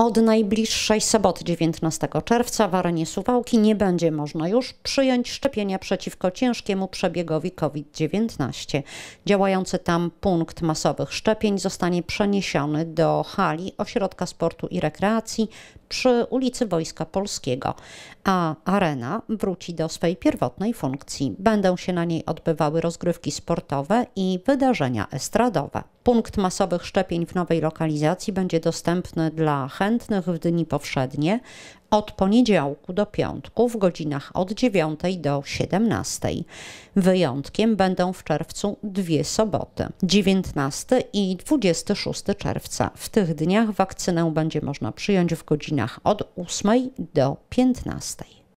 Od najbliższej soboty 19 czerwca w arenie Suwałki nie będzie można już przyjąć szczepienia przeciwko ciężkiemu przebiegowi COVID-19. Działający tam punkt masowych szczepień zostanie przeniesiony do hali Ośrodka Sportu i Rekreacji przy ulicy Wojska Polskiego, a arena wróci do swej pierwotnej funkcji. Będą się na niej odbywały rozgrywki sportowe i wydarzenia estradowe. Punkt masowych szczepień w nowej lokalizacji będzie dostępny dla chętnych w dni powszednie od poniedziałku do piątku w godzinach od 9 do 17. Wyjątkiem będą w czerwcu dwie soboty, 19 i 26 czerwca. W tych dniach wakcynę będzie można przyjąć w godzinach od 8 do 15.